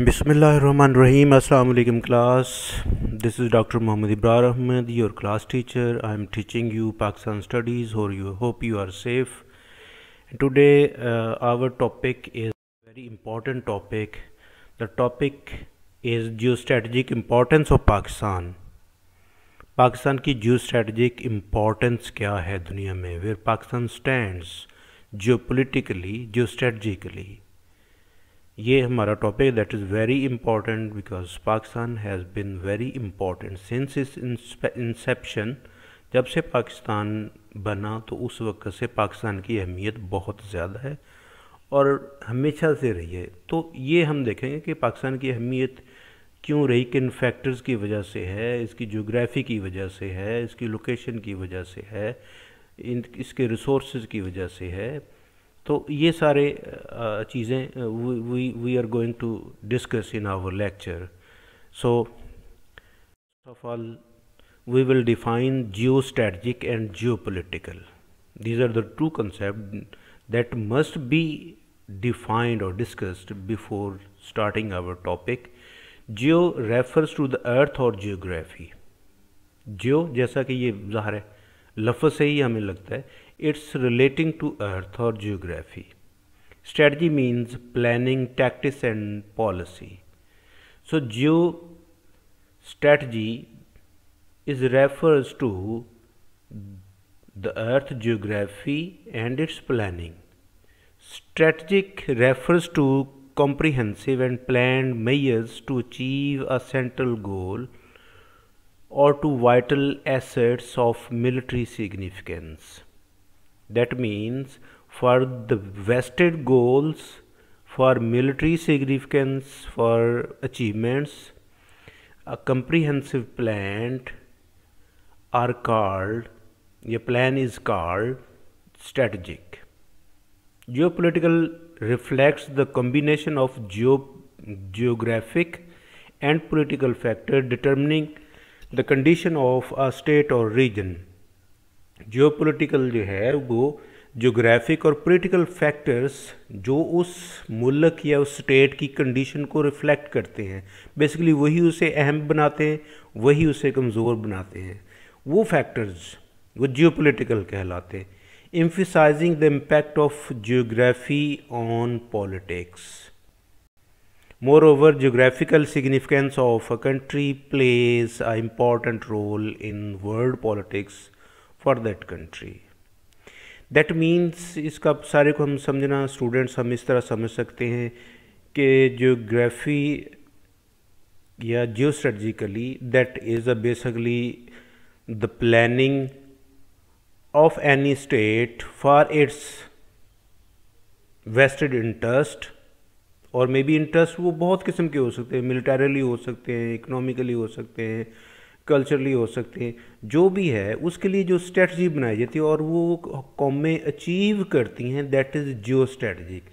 बिसमीम अल्लाम class this is doctor Mohammad Ibrar Ahmad your class teacher I am teaching you Pakistan studies और you hope you are safe today our topic is very important topic the topic is geo strategic importance of Pakistan Pakistan की geo strategic importance क्या है दुनिया में where Pakistan stand geo politically geo strategically ये हमारा topic that is very important because Pakistan has been very important since इस Inception जब से पाकिस्तान बना तो उस वक्त से पाकिस्तान की अहमियत बहुत ज़्यादा है और हमेशा से रही है तो ये हम देखेंगे कि पाकिस्तान की अहमियत क्यों रही किन फैक्टर्स की वजह से है इसकी जोग्राफ़ी की वजह से है इसकी लोकेशन की वजह से है इन इसके रिसोर्स की वजह से है तो ये सारे चीज़ें we are going to discuss in our lecture so first of all we will define geo strategic and geo political these are the two concept that must be defined और discussed before starting our topic geo refers to the earth और geography जियो जैसा कि ये जहर है लफ से ही हमें लगता है it's relating to earth or geography. Strategy means planning, tactics, and policy. So, geo strategy is refers to the earth geography and its planning. Strategic refers to comprehensive and planned measures to achieve a central goal or to vital assets of military significance that means for the vested goals for military significance for achievements a comprehensive plan are called a plan is called strategic geopolitical reflects the combination of geo- geographic and political factor determining the condition of a state or region geopolitical जो है वो geographic और political factors जो उस मुल्क या उस state की कंडीशन को रिफ्लेक्ट करते हैं बेसिकली वही उसे अहम बनाते हैं वही उसे कमज़ोर बनाते हैं वो फैक्टर्स वो जियोपॉलिटिकल कहलाते हैं emphasizing the impact of geography on politics more over geographical significance of a country plays a important role in world politics for that country that means इसका सारे को हम समझना स्टूडेंट्स हम इस तरह समझ सकते हैं कि ज्योग्राफी या geo strategically that is a basically the planning of any state for its vested interest और मे बी इंटरेस्ट वो बहुत किस्म के हो सकते हैं मिलिटरली हो सकते हैं इकोनॉमिकली हो सकते हैं कल्चरली हो सकते हैं जो भी है उसके लिए जो स्ट्रेटजी बनाई जाती है और वो कौमें अचीव करती हैं that is geo strategic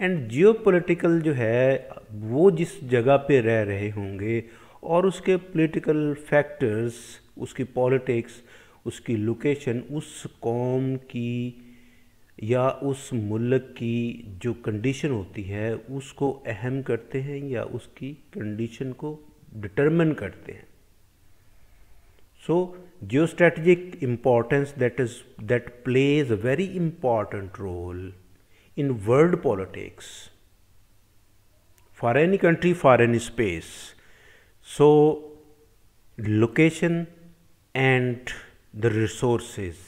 and geo political जो है वो जिस जगह पे रह रहे होंगे और उसके पोलिटिकल फैक्टर्स उसकी पॉलिटिक्स उसकी लोकेशन उस कौम की या उस मुल्क की जो कंडीशन होती है उसको अहम करते हैं या उसकी कंडीशन को डिटर्मन करते हैं So geostrategic importance that is that plays a very important role in world politics for any country for any space. So location and the resources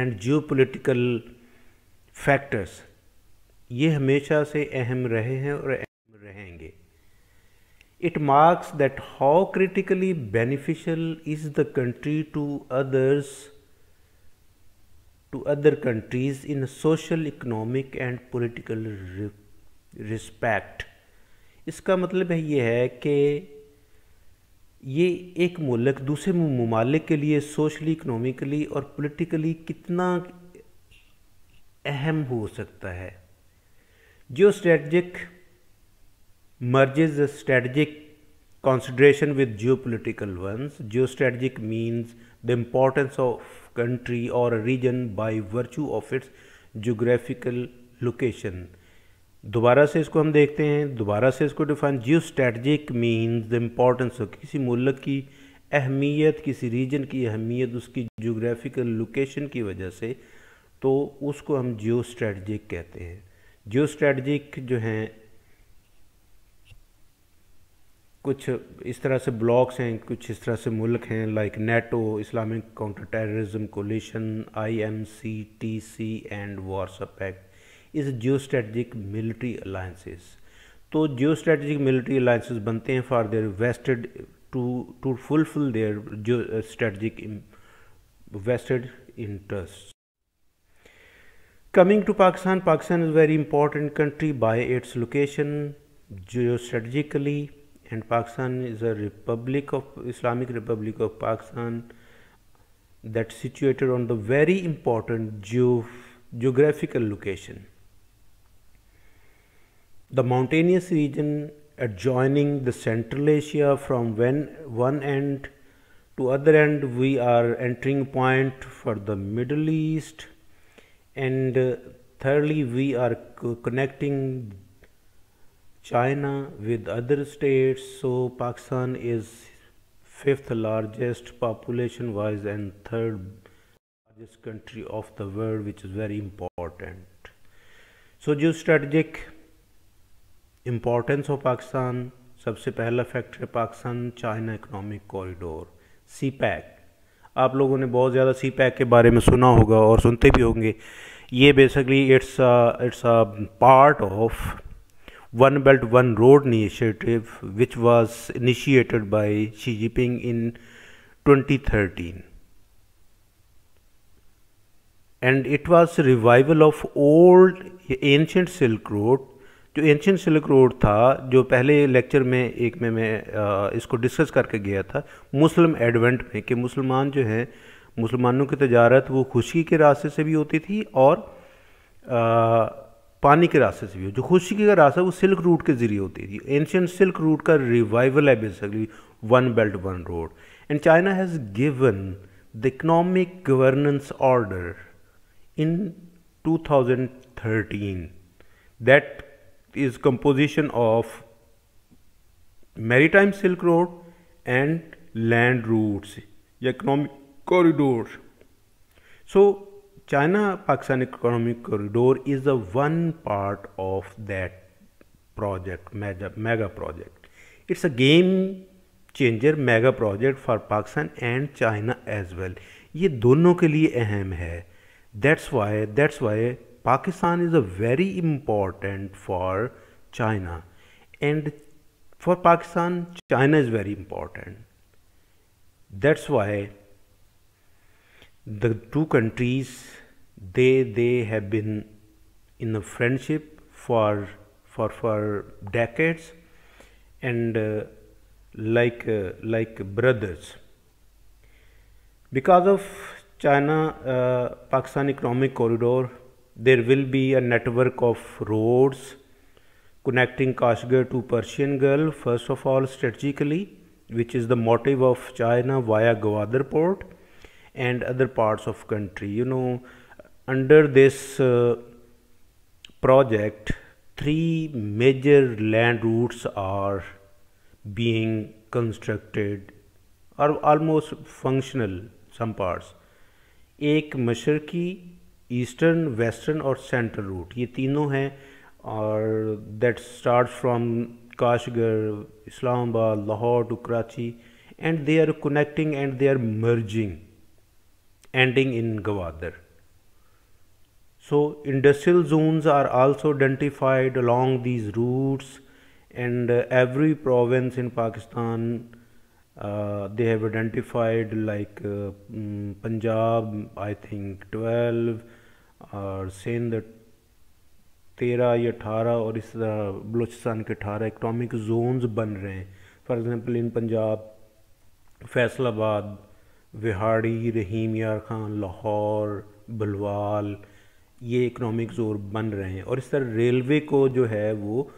and geopolitical factors factors ये हमेशा से अहम रहे हैं और अहम रहेंगे It marks that how critically beneficial is the country to others to other countries in social, economic and political respect. इसका मतलब है ये है कि ये एक मुल्क दूसरे ममालिक के लिए सोशली इकनॉमिकली और पोलिटिकली कितना अहम हो सकता है geo strategic merges the strategic consideration with geopolitical ones. Geostrategic means the importance of country or a region by virtue of its geographical location. दोबारा से इसको हम देखते हैं दोबारा से इसको define geo strategic means the importance of किसी मुल्क की अहमियत किसी रीजन की अहमियत उसकी जोग्राफिकल लोकेशन की वजह से तो उसको हम जियो स्ट्रेटजिक कहते हैं जियो स्ट्रेटजिक जो हैं कुछ इस तरह से ब्लॉक्स हैं कुछ इस तरह से मुल्क हैं like NATO Islamic counter terrorism coalition I M C T C and Warsaw Pact इस जियो स्ट्रेटजिक मिलिट्री अलाइंसेस तो जियो स्ट्रेटजिक मिलिट्री अलाइंसेस बनते हैं for their vested to to fulfil their geo strategic vested interest coming to Pakistan Pakistan is very important country by its location geo strategically and Pakistan is a republic of Islamic Republic of Pakistan that's situated on the very important geo geographical location. The mountainous region adjoining the Central Asia from one end to other end we are entering point for the Middle East and uh, thirdly we are connecting China with other states so Pakistan is fifth largest population wise and third largest country of the world which is very important so geostrategic importance of Pakistan सबसे पहला factor है Pakistan China economic corridor CPEC आप लोगों ने बहुत ज़्यादा सी pack के बारे में सुना होगा और सुनते भी होंगे ये basically it's it's a part of one belt one road initiative which was initiated by Xi Jinping in twenty thirteen and it was revival of old ancient silk road जो एंशेंट सिल्क रोड था जो पहले lecture में एक में मैं इसको discuss करके गया था मुस्लिम एडवेंट में कि मुसलमान जो है मुसलमानों की तजारत वो खुशी के रास्ते से भी होती थी और पानी के रास्ते से भी हो जो खुशी का रास्ता वो सिल्क रूट के ज़रिए होती थी एंशियंट सिल्क रूट का रिवाइवल है basically one belt one road and China has given the economic governance order in 2013 is composition of of silk road and land routes या economic corridor so China Pakistan economic corridor is a one part of that project mega project it's a game changer mega project for Pakistan and China as well ये दोनों के लिए अहम है that's Y that's why Pakistan is a very important for China and for Pakistan China is very important that's why the two countries they they have been in a friendship for for for decades and uh, like uh, like brothers because of china uh, pakistan economic corridor there will be a network of roads connecting kashgar to persian gulf first of all strategically which is the motive of china via gwadar port and other parts of country you know under this uh, project three major land routes are being constructed or almost functional some parts ek mashriqi eastern western or central route ye teeno hain or that starts from kashgar islamabad lahore to karachi and they are connecting and they are merging ending in Gawadar. So industrial zones are also identified along these routes and uh, every province in Pakistan uh, they have identified like uh, mm, Punjab I think 12 or सिंध तेरह या अठारह और इस तरह बलूचिस्तान के अठारह economic Jones बन रहे हैं फॉर एग्ज़ाम्पल इन विहाड़ी रहीम यार खान लाहौर बलवाल ये इकोनॉमिक जोर बन रहे हैं और इस तरह रेलवे को जो है वो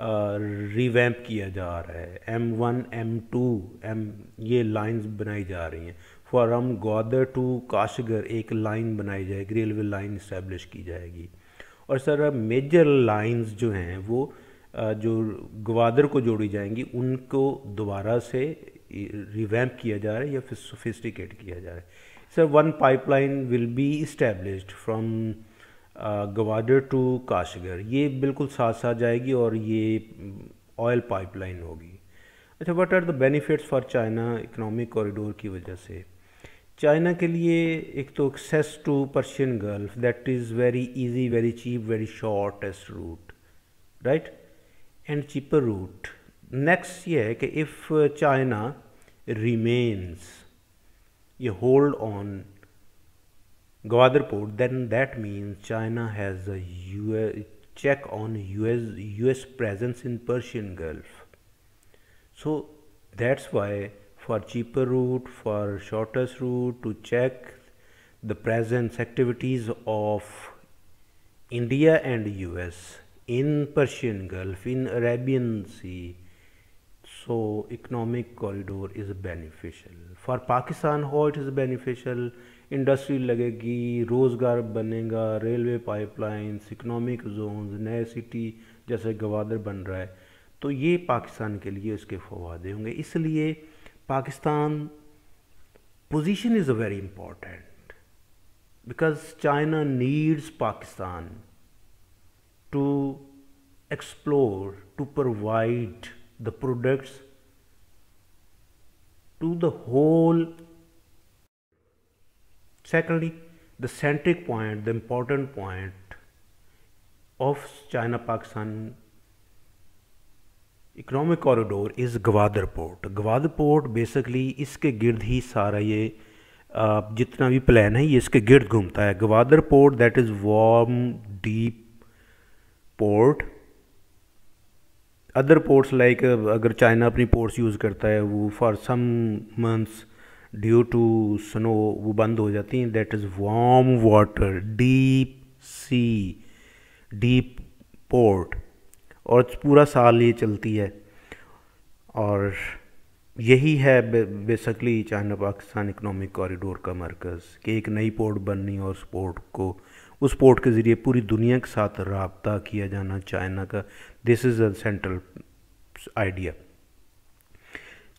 रिवैम्प किया जा रहा है M one M two M ये लाइंस बनाई जा रही हैं फॉरम ग्वादर टू काशगर एक लाइन बनाई जाएगी रेलवे लाइन इस्टेब्लिश की जाएगी और सर मेजर लाइंस जो हैं वो जो ग्वादर को जोड़ी जाएंगी उनको दोबारा से रिवैम्प किया जा रहा है या फिर सोफिस्टिकेट किया जा रहा है sir one pipeline will be established from Gwadar to Kashgar ये बिल्कुल साथ साथ जाएगी और ये ऑयल mm, पाइपलाइन होगी अच्छा what are the benefits for China economic corridor की वजह से चाइना के लिए एक तो access to Persian gulf that is very easy very cheap very shortest route right and cheaper route next ये है कि if China uh, remains a hold on Gwadar port, then that means China has a US, check on US, US presence in Persian Gulf. So that's why for cheaper route, for shortest route to check the presence activities of India and US in Persian Gulf, in Arabian Sea, So economic corridor is beneficial. For Pakistan how it is beneficial? Industry लगेगी रोज़गार बनेगा railway pipelines economic zones नए city जैसे गवादर बन रहा है तो ये पाकिस्तान के लिए इसके फवादे होंगे इसलिए Pakistan position is very important because China needs Pakistan to explore to provide the products to the whole. Secondly, the centric point, the important point of China Pakistan economic corridor is Gwadar port Gwadar port basically इसके गिर्द ही सारा ये जितना भी plan है ये इसके गिर्द घूमता है Gwadar port that is warm deep port other ports like अगर चाइना अपनी पोर्ट्स यूज़ करता है वो for some months due to snow वो बंद हो जाती हैं that is warm water deep sea deep port और पूरा साल ये चलती है और यही है basically China Pakistan economic corridor का मरकज़ कि एक नई पोर्ट बननी और उस पोर्ट को उस पोर्ट के ज़रिए पूरी दुनिया के साथ रबता किया जाना चाइना का this is the central idea.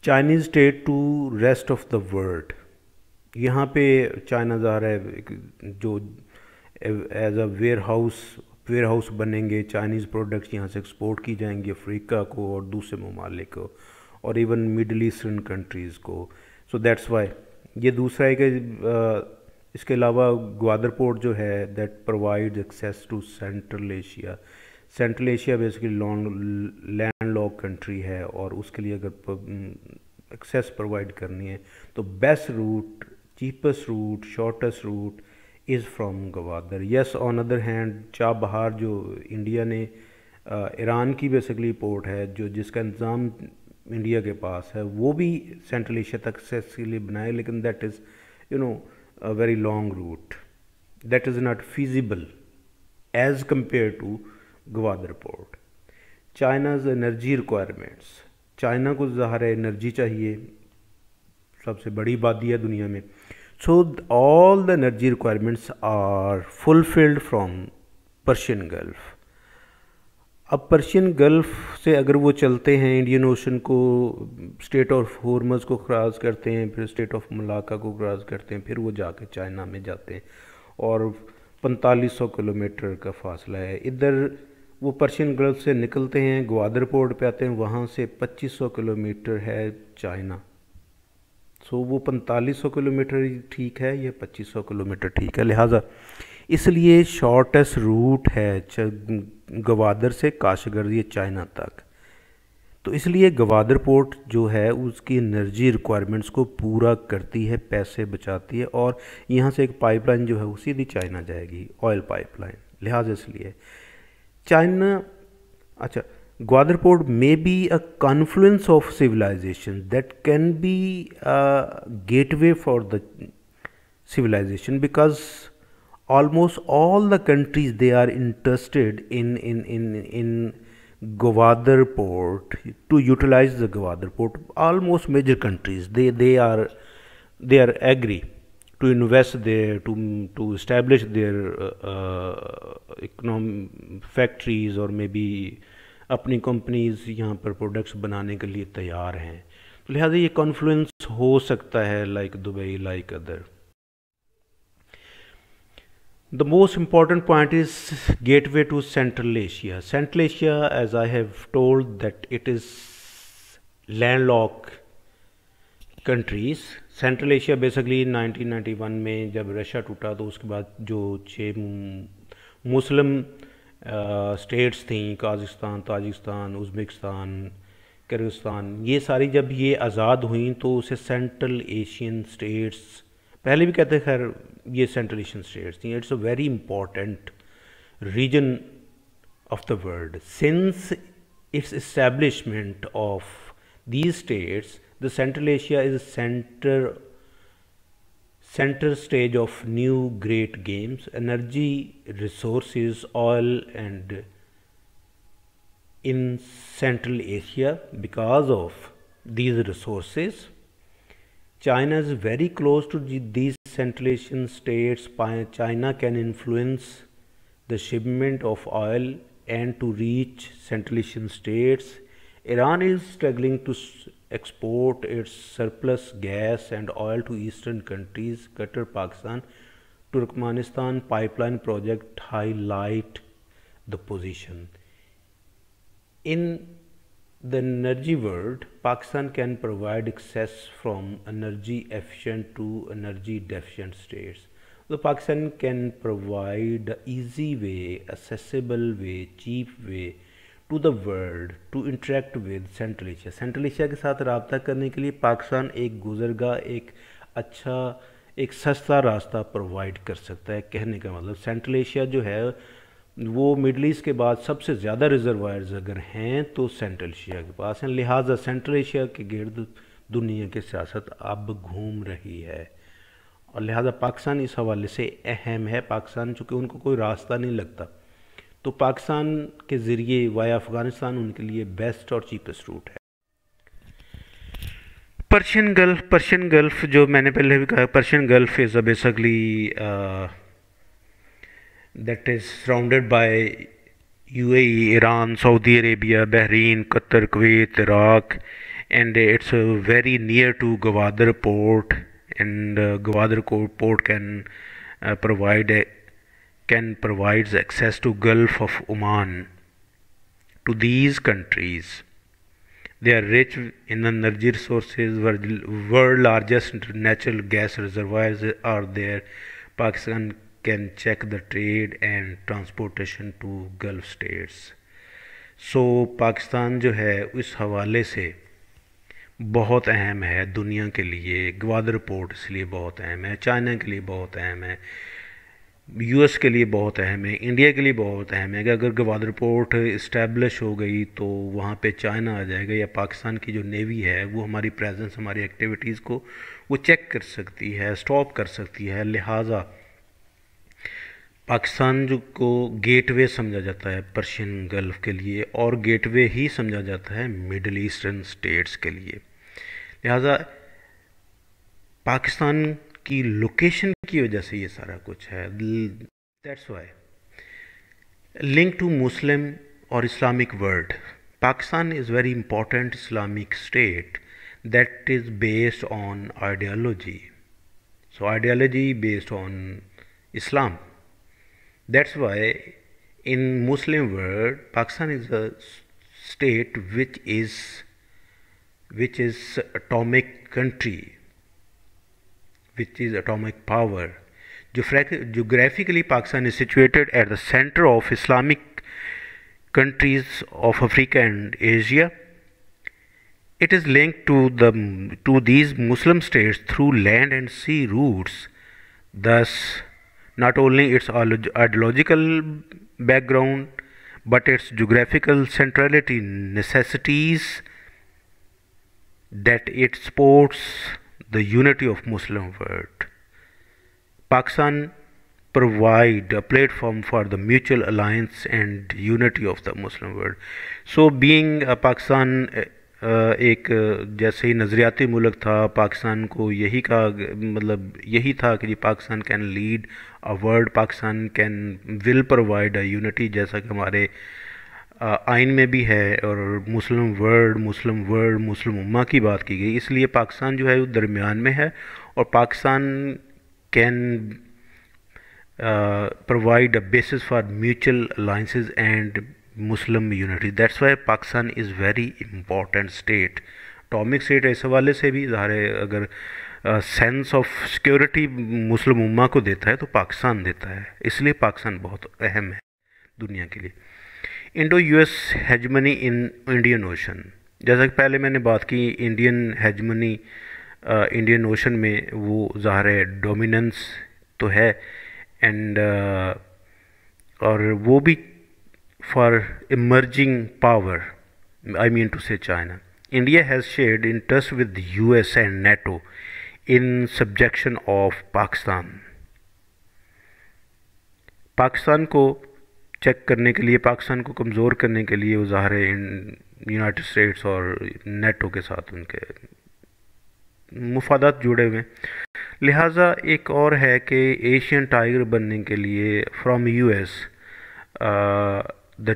Chinese state to rest of the world यहाँ पे चाइना जा रहा है जो as a warehouse warehouse बनेंगे चाइनीज़ प्रोडक्ट्स यहाँ से एक्सपोर्ट की जाएंगी अफ्रीका को और दूसरे ममालिक को और इवन मिडल ईस्टर्न कंट्रीज़ को सो दैट्स वाई ये दूसरा है कि इसके अलावा ग्वादर पोर्ट जो है that provide access to central Asia central Asia basically land lock country है और उसके लिए अगर एक्सेस प्रोवाइड करनी है तो best route cheapest route shortest route is from Gwadar yes on other hand बहार जो इंडिया ने ईरान की बेसिकली पोर्ट है जो जिसका इंतज़ाम इंडिया के पास है वो भी सेंट्रल एशिया तक एक्सेस के लिए बनाए लेकिन that is you know a very long route that is not feasible as compare to Gwadar port China's energy requirements China को ज़ाहर एनर्जी चाहिए सबसे बड़ी बात यह दुनिया में so all the energy requirements are fulfilled from Persian gulf अब पर्शियन गल्फ़ से अगर वो चलते हैं इंडियन ओशन को स्टेट ऑफ हॉर्मस को क्रॉस करते हैं फिर स्टेट ऑफ मलाका को क्रॉस करते हैं फिर वो जाके चाइना में जाते हैं और 4500 किलोमीटर का फासला है इधर वो पर्शियन गल्फ से निकलते हैं ग्वादर पोर्ट पे आते हैं वहाँ से 2500 किलोमीटर है चाइना सो वो 4500 किलोमीटर ठीक है या 2500 किलोमीटर ठीक है लिहाजा इसलिए शॉर्टेस्ट रूट है गवादर से काशगर ये चाइना तक तो इसलिए गवादर पोर्ट जो है उसकी एनर्जी रिक्वायरमेंट्स को पूरा करती है पैसे बचाती है और यहाँ से एक पाइपलाइन जो है वो सीधी चाइना जाएगी ऑयल पाइपलाइन लिहाजा इसलिए China, acha, Gwadar may be a confluence of civilization that can be a gateway for the civilization because almost all the countries they are interested in in in in Gwadar port to utilize the Gwadar port almost major countries they they are they are agree to invest there to to establish their uh, uh economic factories or maybe अपनी companies यहाँ पर products बनाने के लिए तैयार हैं तो लिहाजा ये कॉन्फ्लुएंस हो सकता है like Dubai like other the most important point is gateway to central Asia central Asia as I have told that it is land lock countries central Asia basically 1991 में जब रशिया टूटा तो उसके बाद जो छः मुस्लिम स्टेट्स थी काजस्तान ताजिकस्तान Uzbekistan Kyrgyzstan ये सारी जब ये आज़ाद हुई तो उसे सेंट्रल एशियन स्टेट्स पहले भी कहते खैर ये सेंट्रल एशियन स्टेट्स थी it's a very important region of the world since its establishment of these states The Central Asia is center center stage of new great games. Energy, resources, oil and in Central Asia because of these resources. China is very close to these Central Asian states. China can influence the shipment of oil and to reach Central Asian states. Iran is struggling to export its surplus gas and oil to eastern countries, Qatar, Pakistan, Turkmenistan pipeline project highlight the position. In the energy world, Pakistan can provide access from energy efficient to energy deficient states. The Pakistan can provide easy way, accessible way, cheap way to the world to interact with central Asia central Asia के साथ रबता करने के लिए पाकिस्तान एक गुजरगा एक अच्छा एक सस्ता रास्ता प्रोवाइड कर सकता है कहने का मतलब सेंट्रल एशिया जो है वो मिडल ईस्ट के बाद सबसे ज़्यादा रिजर्वायर्स अगर हैं तो सेंट्रल एशिया के पास हैं लिहाजा सेंट्रल एशिया के गिर्द दुनिया की सियासत अब घूम रही है और लिहाजा पाकिस्तान इस हवाले से अहम है पाकिस्तान चूँकि उनको कोई रास्ता नहीं लगता तो पाकिस्तान के ज़रिए वाया अफ़गानिस्तान उनके लिए बेस्ट और चीपेस्ट रूट है पर्शियन गल्फ पर्शियन गल्फ जो मैंने पहले भी कहा Persian Gulf is a basically that is surrounded by UAE Iran Saudi Arabia Bahrain Qatar Kuwait Iraq and it's very near to Gwadar port and Gwadar port can provide can provides access to Gulf of Oman to these countries. They are rich in energy resources, world largest natural gas reservoirs are there. Pakistan can check the trade and transportation to Gulf states. So so, Pakistan जो है इस हवाले से बहुत अहम है दुनिया के लिए ग्वादर पोर्ट इसलिए बहुत अहम है चाइना के लिए बहुत अहम है यूएस के लिए बहुत अहम है इंडिया के लिए बहुत अहम है कि अगर गवादर पोर्ट इस्टेब्लिश हो गई तो वहाँ पे चाइना आ जाएगा या पाकिस्तान की जो नेवी है वो हमारी प्रेजेंस हमारी एक्टिविटीज़ को वो चेक कर सकती है स्टॉप कर सकती है लिहाजा पाकिस्तान जो को गेटवे समझा जाता है पर्शियन गल्फ़ के लिए और गेटवे ही समझा जाता है मिडल ईस्टर्न स्टेट्स के लिए लिहाजा पाकिस्तान की लोकेशन की वजह से ये सारा कुछ है that's why link to Muslim और Islamic world Pakistan is very important Islamic state that is based on ideology so ideology based on Islam that's why in Muslim world Pakistan is a state which is which is atomic country which is atomic power. Geographically, Pakistan is situated at the center of Islamic countries of Africa and Asia. It is linked to, the, to these Muslim states through land and sea routes. Thus, not only its ideological background but its geographical centrality necessitates that it sports the unity of Muslim world. Pakistan provide a platform for the mutual alliance and unity of the Muslim world. So being a Pakistan एक जैसे ही नज़रियाती मुल्क था पाकिस्तान को यही का मतलब यही था कि Pakistan can lead a world Pakistan can will provide a unity जैसा कि हमारे आइन में भी है और मुस्लिम वर्ल्ड मुस्लिम वर्ल्ड मुस्लिम उम्मा की बात की गई इसलिए पाकिस्तान जो है वो दरमियान में है और Pakistan can provide a basis for mutual alliance and Muslim unity that's why Pakistan is very important state atomic state इस हवाले से भी ज़ाहिर अगर सेंस ऑफ सिक्योरिटी मुस्लिम उम्मा को देता है तो पाकिस्तान देता है इसलिए पाकिस्तान बहुत अहम है दुनिया के लिए Indo US hegemony in Indian Ocean जैसा कि पहले मैंने बात की इंडियन हेजमनी इंडियन ओशन में वो ज़ाहिर है डोमिनेंस तो है एंड uh, और वो भी for emerging power I mean to say China India has shared interest with US and NATO in subjection of Pakistan Pakistan को चेक करने के लिए पाकिस्तान को कमज़ोर करने के लिए वो ज़ाहिर यूनाइटेड स्टेट्स और नेटो के साथ उनके मुफादात जुड़े हुए लिहाजा एक और है कि एशियन टाइगर बनने के लिए from as the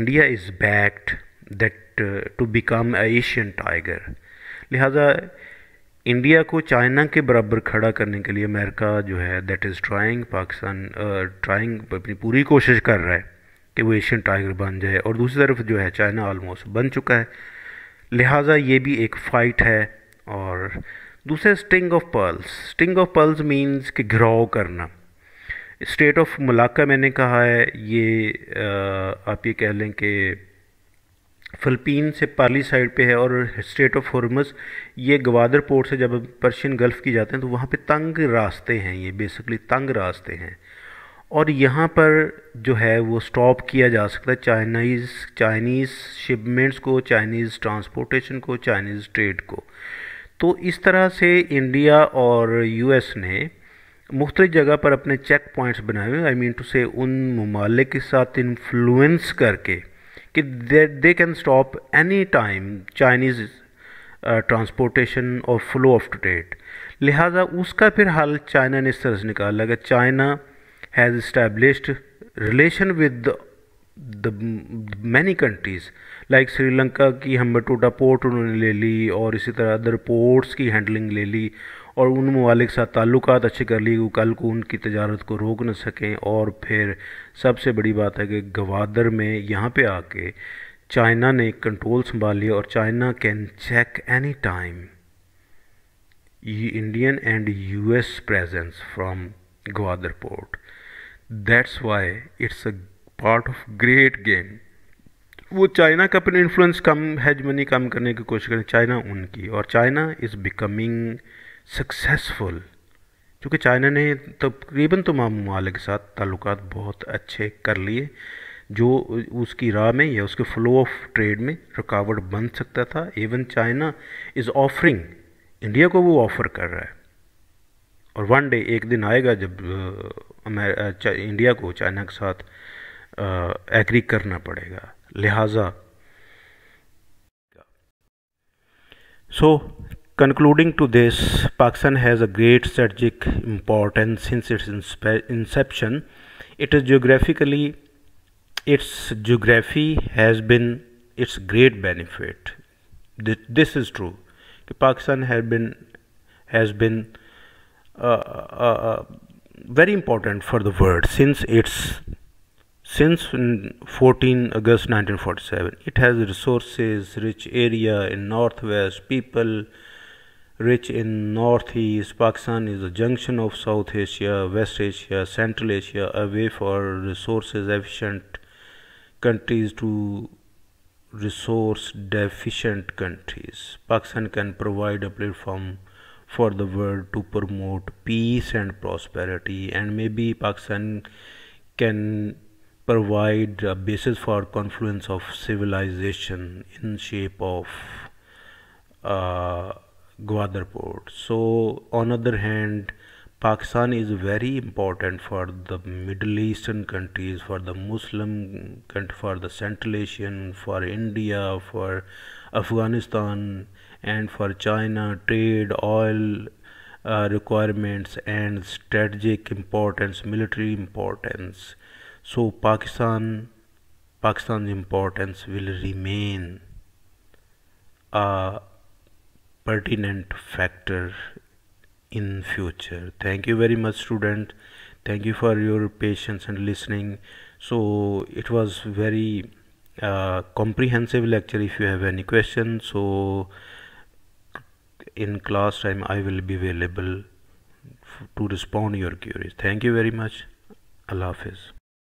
India is backed that to become Asian tiger लिहाजा इंडिया को चाइना के बराबर खड़ा करने के लिए अमेरिका जो है that is trying Pakistan trying अपनी पूरी कोशिश कर रहा है कि वो एशियन टाइगर बन जाए और दूसरी तरफ जो है चाइना ऑलमोस्ट बन चुका है लिहाजा ये भी एक फ़ाइट है और दूसरे string of pearls string of pearls means कि घिराव करना स्टेट ऑफ मलाका मैंने कहा है ये आ, uh, आप ये कह लें कि फिलपीन से पाली साइड पे है और स्टेट ऑफ हॉर्मस ये गवादर पोर्ट से जब पर्शियन गल्फ़ की जाते हैं तो वहाँ पे तंग रास्ते हैं ये बेसिकली तंग रास्ते हैं और यहाँ पर जो है वो स्टॉप किया जा सकता है चाइनीज़ चाइनीज़ शिपमेंट्स को चाइनीज़ ट्रांसपोर्टेशन को चाइनीज़ ट्रेड को तो इस तरह से इंडिया और यूएस ने मुख्तलि जगह पर अपने चेक पॉइंट्स बनाए हुए आई मीन टू से उन ममालिक के साथ इन्फ्लुएंस करके कि they can stop any time Chinese transportation और फ्लो ऑफ ट्रेड लिहाजा उसका फिर हल चाइना ने इस तरह से निकाला कि China has established relation with the many countries like Sri की हम्बटोटा पोर्ट tota उन्होंने ले ली और इसी तरह अदर पोर्ट्स की हैंडलिंग ले ली और उन ममालिक ताल्लुक अच्छे कर लिए कल को उनकी तजारत को रोक न सकें और फिर सबसे बड़ी बात है कि गवादर में यहाँ पे आके चाइना ने कंट्रोल संभाल लिया और China can check any time Indian and US presence from Gwadar port that's why it's a part of great game वो चाइना का अपने इन्फ्लुएंस कम हैजमनी कम करने की कोशिश करें चाइना उनकी और चाइना इज़ बिकमिंग सक्सेसफुल क्योंकि चाइना ने तो तकरीबन तमाम ममालिक के साथ ताल्लुक बहुत अच्छे कर लिए जो उसकी राह में या उसके फ्लो ऑफ ट्रेड में रुकावट बन सकता था even China is offering India को वो ऑफ़र कर रहा है और वन डे एक दिन आएगा जब इंडिया को चाइना के साथ एग्री करना पड़ेगा लिहाजा सो so, Concluding to this, Pakistan has a great strategic importance since its inception. It is geographically, its geography has been its great benefit. This is true. Pakistan has been has been uh, uh, uh, very important for the world since its since 14 August 1947. It has resources, rich area in northwest, people rich in northeast Pakistan is a junction of South Asia, West Asia, Central Asia, a way for resources efficient countries to resource deficient countries. Pakistan can provide a platform for the world to promote peace and prosperity, and maybe Pakistan can provide a basis for confluence of civilization in shape of uh, Gwadar port. So on other hand, Pakistan is very important for the Middle Eastern countries, for the Muslim country, for the Central Asian, for India, for Afghanistan, and for China trade, oil uh, requirements, and strategic importance, military importance. So Pakistan, Pakistan's importance will remain. Uh, pertinent factor in future thank you very much student thank you for your patience and listening so it was very uh, comprehensive lecture if you have any questions, so in class time i will be available to respond your queries thank you very much allah hafiz